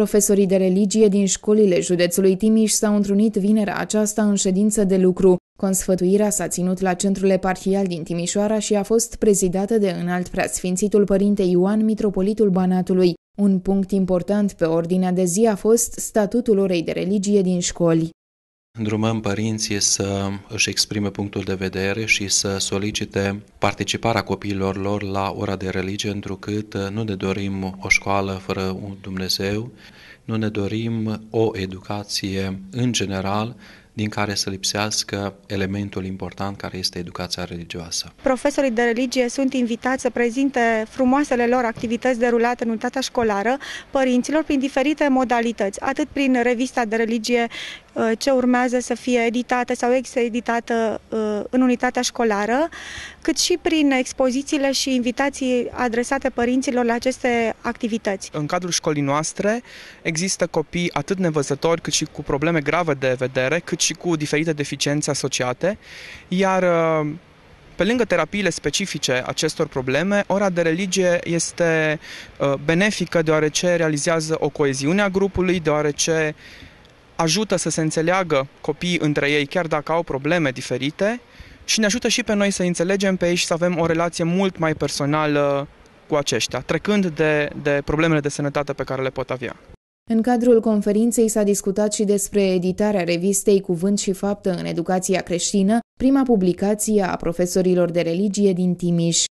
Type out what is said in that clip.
Profesorii de religie din școlile județului Timiș s-au întrunit vinerea aceasta în ședință de lucru. Consfătuirea s-a ținut la centrul eparhial din Timișoara și a fost prezidată de înalt preasfințitul părinte Ioan, mitropolitul Banatului. Un punct important pe ordinea de zi a fost statutul orei de religie din școli. Îndrumăm părinții să își exprime punctul de vedere și să solicite participarea copiilor lor la ora de religie, întrucât uh, nu ne dorim o școală fără un Dumnezeu, nu ne dorim o educație în general din care să lipsească elementul important care este educația religioasă. Profesorii de religie sunt invitați să prezinte frumoasele lor activități derulate în unitatea școlară părinților prin diferite modalități, atât prin revista de religie uh, ce urmează să fie editată sau exeditată uh, în unitatea școlară, cât și prin expozițiile și invitații adresate părinților la aceste activități. În cadrul școlii noastre există copii atât nevăzători cât și cu probleme grave de vedere, cât cât și cu diferite deficiențe asociate, iar uh, pe lângă terapiile specifice acestor probleme, ora de religie este uh, benefică deoarece realizează o coeziune a grupului, deoarece ajută să se înțeleagă copiii între ei, chiar dacă au probleme diferite, și ne ajută și pe noi să înțelegem pe ei și să avem o relație mult mai personală cu aceștia, trecând de, de problemele de sănătate pe care le pot avea. În cadrul conferinței s-a discutat și despre editarea revistei Cuvânt și Faptă în Educația Creștină, prima publicație a profesorilor de religie din Timiș.